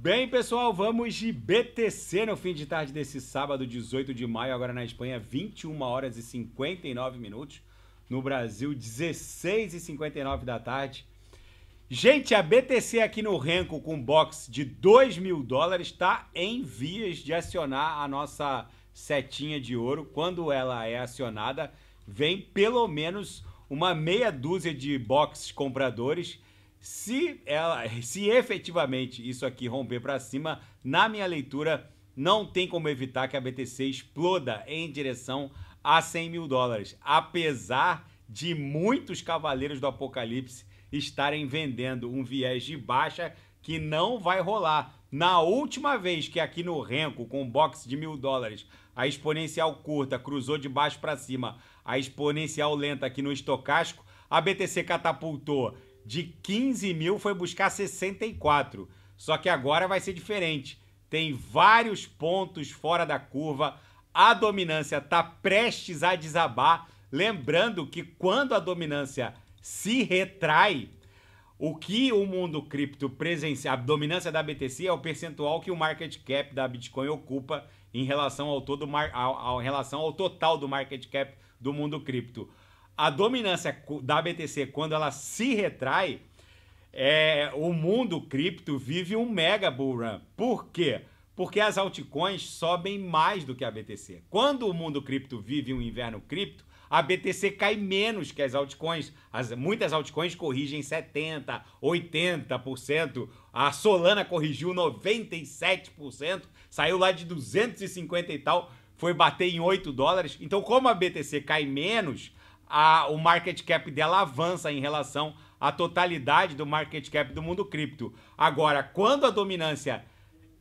Bem, pessoal, vamos de BTC no fim de tarde desse sábado, 18 de maio, agora na Espanha, 21 horas e 59 minutos. No Brasil, 16 e 59 da tarde. Gente, a BTC aqui no Renko com box de 2 mil dólares está em vias de acionar a nossa setinha de ouro. Quando ela é acionada, vem pelo menos uma meia dúzia de boxes compradores se ela, se efetivamente isso aqui romper para cima, na minha leitura, não tem como evitar que a BTC exploda em direção a 100 mil dólares, apesar de muitos cavaleiros do apocalipse estarem vendendo um viés de baixa que não vai rolar. Na última vez que aqui no Renko, com um box de mil dólares, a exponencial curta cruzou de baixo para cima, a exponencial lenta aqui no estocástico, a BTC catapultou de 15 mil foi buscar 64. Só que agora vai ser diferente. Tem vários pontos fora da curva. A dominância está prestes a desabar. Lembrando que quando a dominância se retrai, o que o mundo cripto presencia, a dominância da BTC é o percentual que o market cap da Bitcoin ocupa em relação ao, todo, ao, ao, relação ao total do market cap do mundo cripto a dominância da BTC quando ela se retrai, é, o mundo cripto vive um mega bull run. Por quê? Porque as altcoins sobem mais do que a BTC. Quando o mundo cripto vive um inverno cripto, a BTC cai menos que as altcoins. As, muitas altcoins corrigem 70%, 80%. A Solana corrigiu 97%, saiu lá de 250 e tal, foi bater em 8 dólares. Então, como a BTC cai menos, a, o market cap dela avança em relação à totalidade do market cap do mundo cripto. Agora, quando a dominância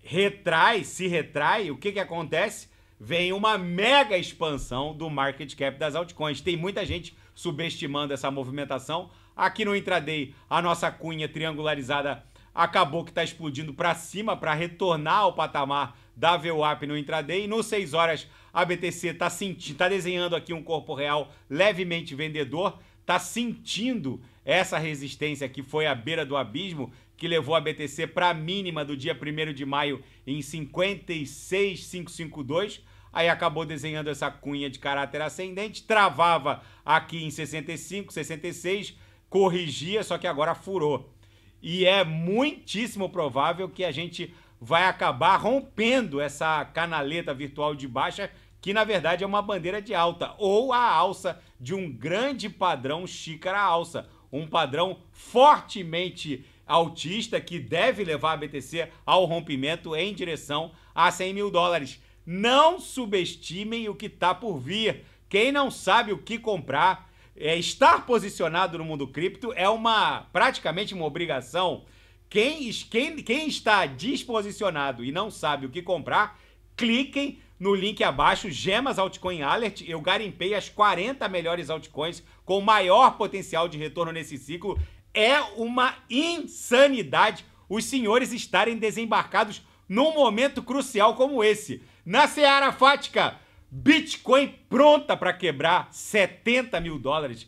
retrai, se retrai, o que, que acontece? Vem uma mega expansão do market cap das altcoins. Tem muita gente subestimando essa movimentação. Aqui no intraday, a nossa cunha triangularizada acabou que está explodindo para cima para retornar ao patamar da VWAP no intraday. E no 6 horas, a BTC está tá desenhando aqui um corpo real levemente vendedor, está sentindo essa resistência que foi à beira do abismo, que levou a BTC para a mínima do dia 1 de maio em 56,552. Aí acabou desenhando essa cunha de caráter ascendente, travava aqui em 65, 66, corrigia, só que agora furou e é muitíssimo provável que a gente vai acabar rompendo essa canaleta virtual de baixa, que na verdade é uma bandeira de alta, ou a alça de um grande padrão xícara alça, um padrão fortemente altista que deve levar a BTC ao rompimento em direção a 100 mil dólares. Não subestimem o que está por vir. Quem não sabe o que comprar, é, estar posicionado no mundo cripto é uma praticamente uma obrigação. Quem, quem, quem está disposicionado e não sabe o que comprar, cliquem no link abaixo, Gemas Altcoin Alert. Eu garimpei as 40 melhores altcoins com maior potencial de retorno nesse ciclo. É uma insanidade os senhores estarem desembarcados num momento crucial como esse. Na Seara Fática, Bitcoin pronta para quebrar 70 mil dólares.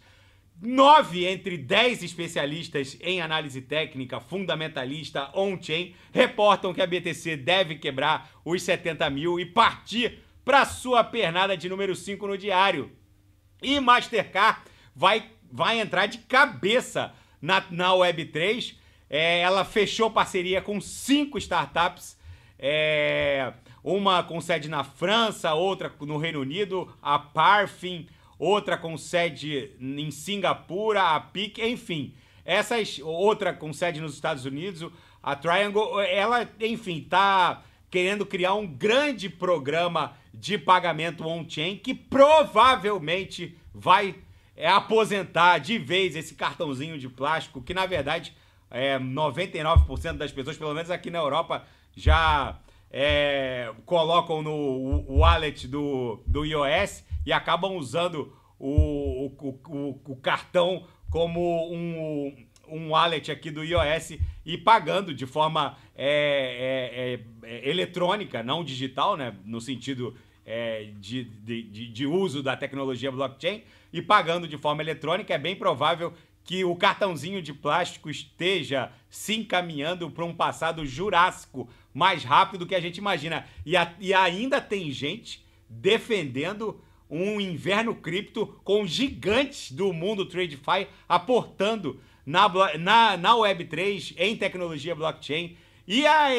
Nove entre dez especialistas em análise técnica, fundamentalista, on-chain, reportam que a BTC deve quebrar os 70 mil e partir para sua pernada de número 5 no diário. E Mastercard vai, vai entrar de cabeça na, na Web3. É, ela fechou parceria com cinco startups é, uma com sede na França, outra no Reino Unido, a Parfin, outra com sede em Singapura, a PIC, enfim. Essas, outra com sede nos Estados Unidos, a Triangle, ela, enfim, tá querendo criar um grande programa de pagamento on-chain que provavelmente vai é, aposentar de vez esse cartãozinho de plástico que, na verdade, é, 99% das pessoas, pelo menos aqui na Europa, já é, colocam no wallet do, do iOS e acabam usando o, o, o, o cartão como um, um wallet aqui do iOS e pagando de forma é, é, é, é eletrônica, não digital, né? no sentido é, de, de, de uso da tecnologia blockchain, e pagando de forma eletrônica, é bem provável que o cartãozinho de plástico esteja se encaminhando para um passado jurássico mais rápido do que a gente imagina. E, a, e ainda tem gente defendendo um inverno cripto com gigantes do mundo TradeFi aportando na, na, na Web3 em tecnologia blockchain. E a,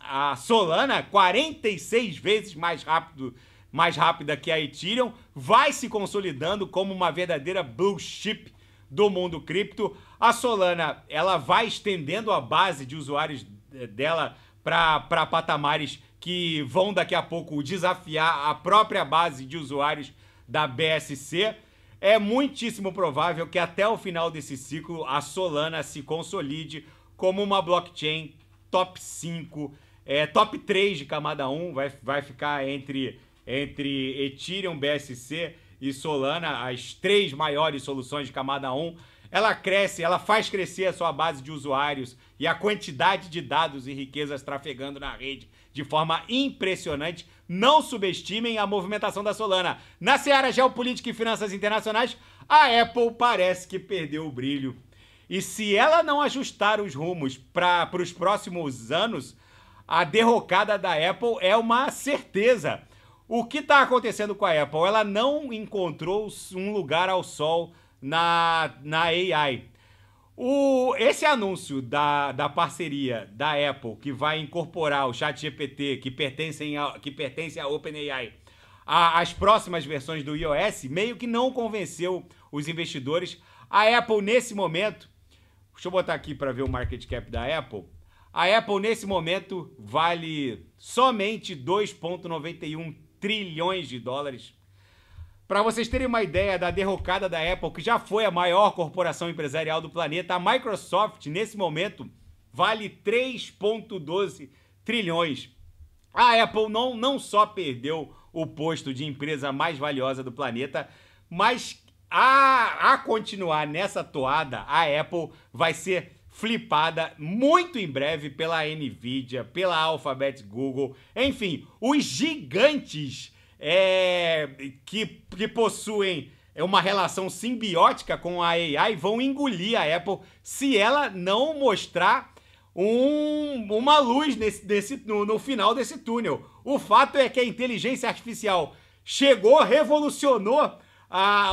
a, a Solana, 46 vezes mais rápido mais rápida que a Ethereum, vai se consolidando como uma verdadeira blue chip do mundo cripto. A Solana, ela vai estendendo a base de usuários eh, dela para patamares que vão daqui a pouco desafiar a própria base de usuários da BSC. É muitíssimo provável que até o final desse ciclo a Solana se consolide como uma blockchain top 5, é, top 3 de camada 1, vai, vai ficar entre, entre Ethereum, BSC e Solana, as três maiores soluções de camada 1 ela cresce, ela faz crescer a sua base de usuários e a quantidade de dados e riquezas trafegando na rede de forma impressionante. Não subestimem a movimentação da Solana. Na seara geopolítica e finanças internacionais, a Apple parece que perdeu o brilho. E se ela não ajustar os rumos para os próximos anos, a derrocada da Apple é uma certeza. O que está acontecendo com a Apple? Ela não encontrou um lugar ao sol na, na AI. O, esse anúncio da, da parceria da Apple, que vai incorporar o Chat GPT, que pertence, em que pertence à OpenAI, às próximas versões do iOS, meio que não convenceu os investidores. A Apple, nesse momento, deixa eu botar aqui para ver o market cap da Apple. A Apple, nesse momento, vale somente 2,91 trilhões de dólares. Para vocês terem uma ideia da derrocada da Apple, que já foi a maior corporação empresarial do planeta, a Microsoft, nesse momento, vale 3,12 trilhões. A Apple não, não só perdeu o posto de empresa mais valiosa do planeta, mas a, a continuar nessa toada, a Apple vai ser flipada muito em breve pela Nvidia, pela Alphabet Google, enfim, os gigantes é, que, que possuem é uma relação simbiótica com a AI vão engolir a Apple se ela não mostrar um, uma luz nesse, no, no final desse túnel. O fato é que a inteligência artificial chegou, revolucionou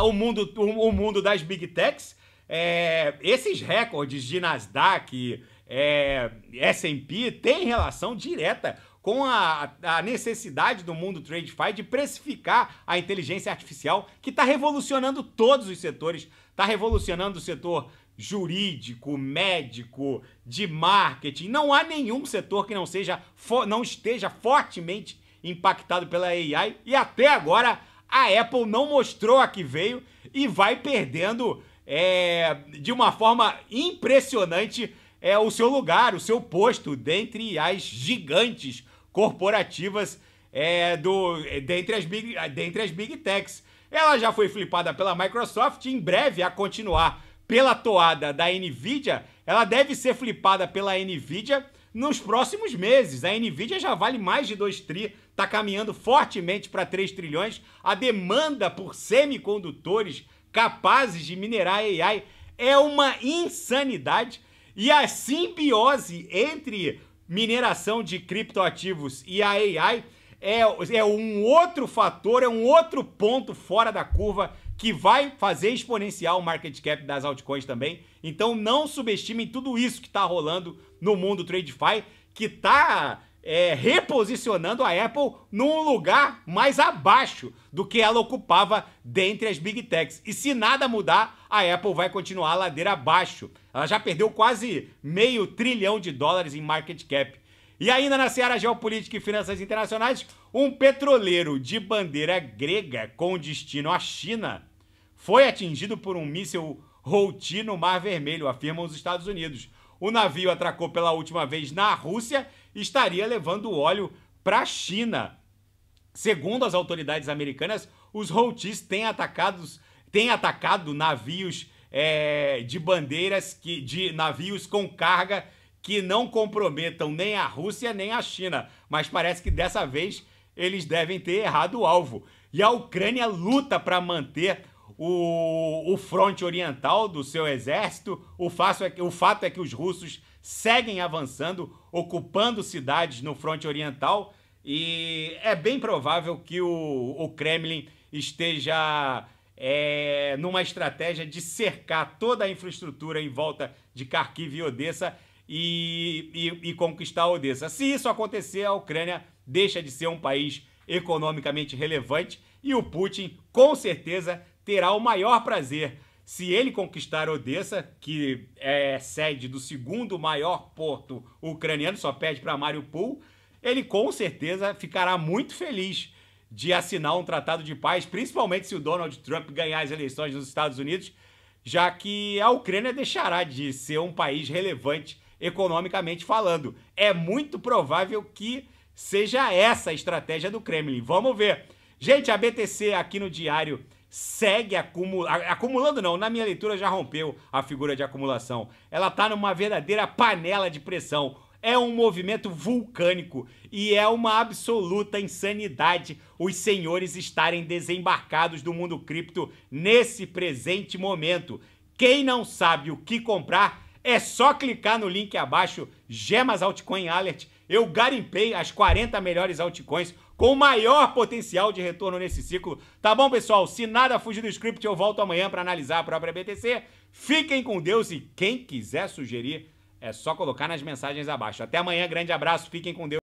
o, mundo, o, o, mundo das big techs. É, esses recordes de Nasdaq, é, S&P, têm relação direta com a, a, necessidade do mundo TradeFi de precificar a inteligência artificial, que está revolucionando todos os setores, está revolucionando o setor jurídico, médico, de marketing. Não há nenhum setor que não seja não esteja fortemente impactado pela AI e até agora a Apple não mostrou a que veio e vai perdendo é, de uma forma impressionante é, o seu lugar, o seu posto dentre as gigantes corporativas é, do, dentre, as big, dentre as Big Techs. Ela já foi flipada pela Microsoft em breve, a continuar pela toada da Nvidia, ela deve ser flipada pela Nvidia nos próximos meses. A Nvidia já vale mais de 2 tri, está caminhando fortemente para 3 trilhões. A demanda por semicondutores capazes de minerar AI é uma insanidade. E a simbiose entre mineração de criptoativos e a AI é, é um outro fator, é um outro ponto fora da curva que vai fazer exponencial o market cap das altcoins também. Então não subestimem tudo isso que está rolando no mundo TradeFi, que está é, reposicionando a Apple num lugar mais abaixo do que ela ocupava dentre as Big Techs. E se nada mudar, a Apple vai continuar ladeira abaixo ela já perdeu quase meio trilhão de dólares em market cap. E ainda na seara geopolítica e finanças internacionais, um petroleiro de bandeira grega com destino à China foi atingido por um míssil Houthi no Mar Vermelho, afirmam os Estados Unidos. O navio atracou pela última vez na Rússia e estaria levando óleo para a China. Segundo as autoridades americanas, os Houthis têm, atacados, têm atacado navios é, de bandeiras que, de navios com carga que não comprometam nem a Rússia nem a China. Mas parece que dessa vez eles devem ter errado o alvo. E a Ucrânia luta para manter o, o fronte oriental do seu exército. O, fato é que, o fato é que os russos seguem avançando, ocupando cidades no fronte oriental. E é bem provável que o, o Kremlin esteja é, numa estratégia de cercar toda a infraestrutura em volta de Kharkiv e Odessa e, e, e conquistar Odessa. Se isso acontecer, a Ucrânia deixa de ser um país economicamente relevante e o Putin, com certeza, terá o maior prazer se ele conquistar Odessa, que é sede do segundo maior porto ucraniano, só pede para Mariupol, ele com certeza ficará muito feliz de assinar um tratado de paz, principalmente se o Donald Trump ganhar as eleições nos Estados Unidos, já que a Ucrânia deixará de ser um país relevante economicamente falando. É muito provável que seja essa a estratégia do Kremlin. Vamos ver. Gente, a BTC aqui no diário segue acumula... acumulando, não, na minha leitura já rompeu a figura de acumulação. Ela está numa verdadeira panela de pressão é um movimento vulcânico e é uma absoluta insanidade os senhores estarem desembarcados do mundo cripto nesse presente momento. Quem não sabe o que comprar, é só clicar no link abaixo, Gemas Altcoin Alert. Eu garimpei as 40 melhores altcoins com maior potencial de retorno nesse ciclo. Tá bom, pessoal? Se nada fugir do script, eu volto amanhã para analisar a própria BTC. Fiquem com Deus e quem quiser sugerir é só colocar nas mensagens abaixo. Até amanhã, grande abraço, fiquem com Deus.